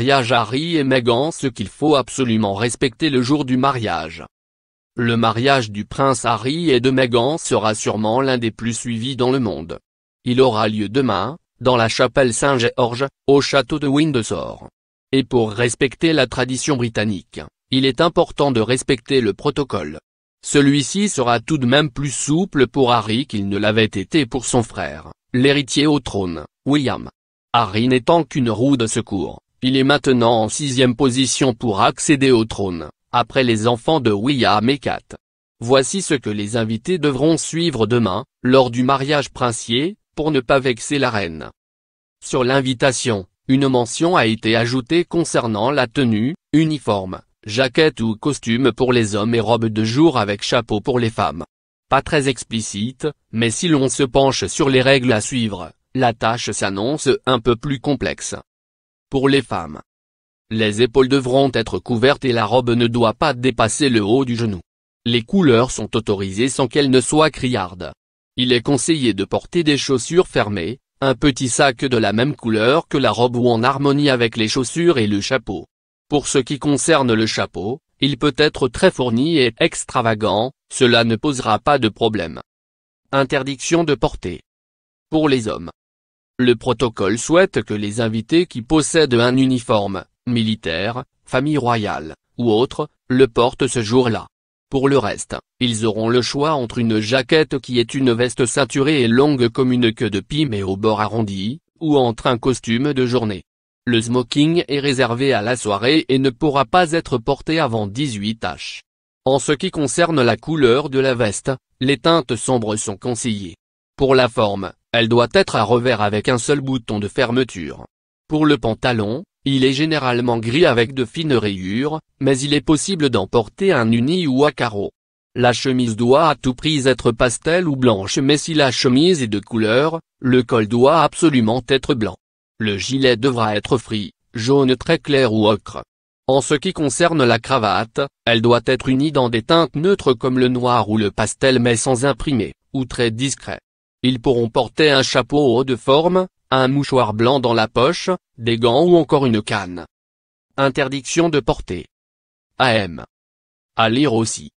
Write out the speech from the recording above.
mariage Harry et Meghan ce qu'il faut absolument respecter le jour du mariage. Le mariage du prince Harry et de Meghan sera sûrement l'un des plus suivis dans le monde. Il aura lieu demain, dans la chapelle Saint-Georges, au château de Windsor. Et pour respecter la tradition britannique, il est important de respecter le protocole. Celui-ci sera tout de même plus souple pour Harry qu'il ne l'avait été pour son frère, l'héritier au trône, William. Harry n'étant qu'une roue de secours, il est maintenant en sixième position pour accéder au trône, après les enfants de William et Kat. Voici ce que les invités devront suivre demain, lors du mariage princier, pour ne pas vexer la reine. Sur l'invitation, une mention a été ajoutée concernant la tenue, uniforme, jaquette ou costume pour les hommes et robe de jour avec chapeau pour les femmes. Pas très explicite, mais si l'on se penche sur les règles à suivre, la tâche s'annonce un peu plus complexe. Pour les femmes. Les épaules devront être couvertes et la robe ne doit pas dépasser le haut du genou. Les couleurs sont autorisées sans qu'elles ne soient criardes. Il est conseillé de porter des chaussures fermées, un petit sac de la même couleur que la robe ou en harmonie avec les chaussures et le chapeau. Pour ce qui concerne le chapeau, il peut être très fourni et extravagant, cela ne posera pas de problème. Interdiction de porter. Pour les hommes. Le protocole souhaite que les invités qui possèdent un uniforme, militaire, famille royale, ou autre, le portent ce jour-là. Pour le reste, ils auront le choix entre une jaquette qui est une veste saturée et longue comme une queue de pime et au bord arrondi, ou entre un costume de journée. Le smoking est réservé à la soirée et ne pourra pas être porté avant 18h. En ce qui concerne la couleur de la veste, les teintes sombres sont conseillées. Pour la forme, elle doit être à revers avec un seul bouton de fermeture. Pour le pantalon, il est généralement gris avec de fines rayures, mais il est possible d'en porter un uni ou à carreaux. La chemise doit à tout prix être pastel ou blanche mais si la chemise est de couleur, le col doit absolument être blanc. Le gilet devra être frit, jaune très clair ou ocre. En ce qui concerne la cravate, elle doit être unie dans des teintes neutres comme le noir ou le pastel mais sans imprimer, ou très discret. Ils pourront porter un chapeau haut de forme, un mouchoir blanc dans la poche, des gants ou encore une canne. Interdiction de porter. AM. À lire aussi.